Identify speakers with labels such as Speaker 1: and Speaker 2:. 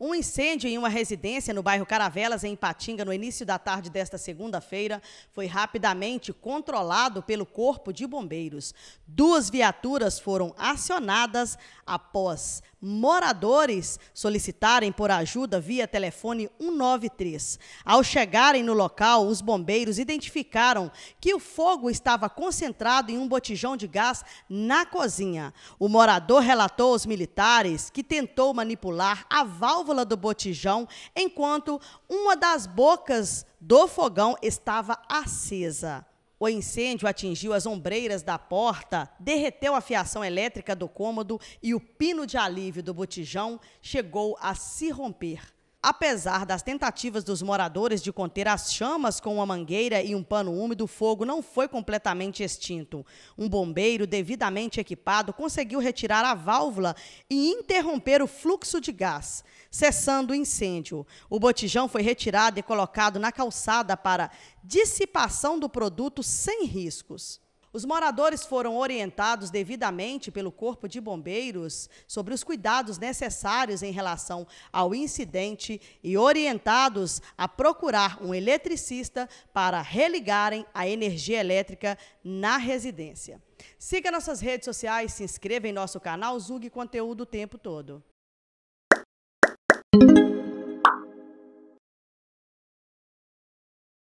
Speaker 1: Um incêndio em uma residência no bairro Caravelas, em Patinga, no início da tarde desta segunda-feira, foi rapidamente controlado pelo Corpo de Bombeiros. Duas viaturas foram acionadas após moradores solicitarem por ajuda via telefone 193. Ao chegarem no local, os bombeiros identificaram que o fogo estava concentrado em um botijão de gás na cozinha. O morador relatou aos militares que tentou manipular a válvula do botijão enquanto uma das bocas do fogão estava acesa. O incêndio atingiu as ombreiras da porta, derreteu a fiação elétrica do cômodo e o pino de alívio do botijão chegou a se romper. Apesar das tentativas dos moradores de conter as chamas com uma mangueira e um pano úmido, o fogo não foi completamente extinto. Um bombeiro devidamente equipado conseguiu retirar a válvula e interromper o fluxo de gás, cessando o incêndio. O botijão foi retirado e colocado na calçada para dissipação do produto sem riscos. Os moradores foram orientados devidamente pelo Corpo de Bombeiros sobre os cuidados necessários em relação ao incidente e orientados a procurar um eletricista para religarem a energia elétrica na residência. Siga nossas redes sociais, se inscreva em nosso canal Zug Conteúdo o tempo todo.